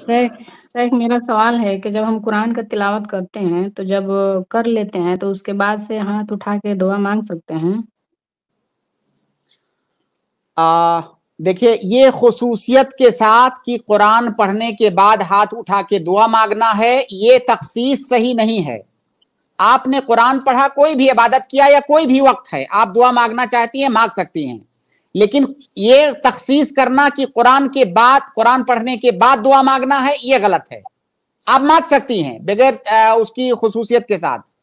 sir sir मेरा सवाल है कि जब हम कुरान का तिलावत करते हैं तो जब कर लेते हैं तो उसके बाद से हाथ उठा के दुआ मांग सकते हैं आ, देखिए ये खसूसियत के साथ कि कुरान पढ़ने के बाद हाथ उठा के दुआ मांगना है ये तख्सीस सही नहीं है आपने कुरान पढ़ा कोई भी इबादत किया या कोई भी वक्त है आप दुआ मांगना चाहती हैं मांग सकती हैं लेकिन ये तखसीस करना कि कुरान के बाद कुरान पढ़ने के बाद दुआ मांगना है ये गलत है आप मांग सकती हैं बगैर उसकी खसूसियत के साथ